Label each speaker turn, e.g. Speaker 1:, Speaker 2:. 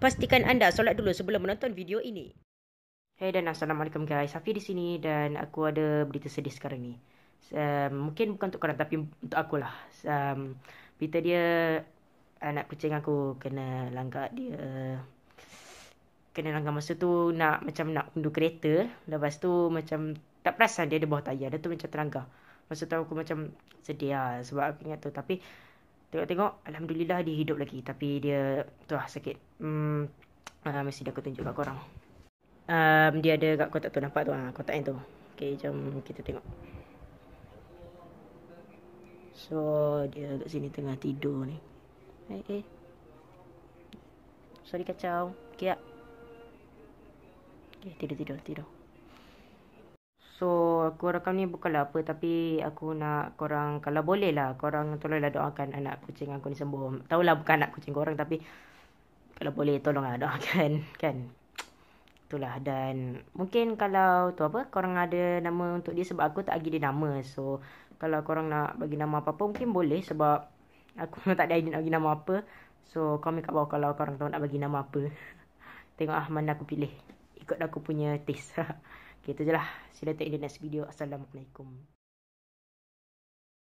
Speaker 1: Pastikan anda solat dulu sebelum menonton video ini. Hey dan assalamualaikum guys. Safi di sini dan aku ada berita sedih sekarang ni. Um, mungkin bukan untuk korang tapi untuk aku lah. Um, berita dia anak kucing aku kena langgar dia. Kena langgar masa tu nak macam nak undu kereta. Lepas tu macam tak perasan dia ada bawah tayar. Dia tu macam terangkah. Masa tu aku macam sedih lah sebab aku ingat tu. Tapi Tengok-tengok Alhamdulillah dia hidup lagi Tapi dia tu lah sakit hmm, uh, Mesti dia aku tunjuk kat korang um, Dia ada kat kotak tu nampak tu lah Kotak
Speaker 2: yang tu Okay jom kita tengok So dia kat sini tengah tidur ni Eh eh Sorry kacau Okay tak? Okay tidur tidur tidur
Speaker 1: aku rakam ni bukanlah apa tapi aku nak korang kalau boleh lah korang tolonglah doakan anak kucing aku ni sembuh. Tahu lah bukan anak kucing korang tapi kalau boleh tolonglah doakan kan. Itulah dan mungkin kalau tu apa korang ada nama untuk dia sebab aku tak bagi dia nama. So kalau korang nak bagi nama apa-apa mungkin boleh sebab aku tak ada idea nak bagi nama apa. So komen kat bawah kalau korang tahu nak bagi nama apa. Tengok ah mana aku pilih. Ikut aku punya taste. Kita jelah sila See you next video. Assalamualaikum.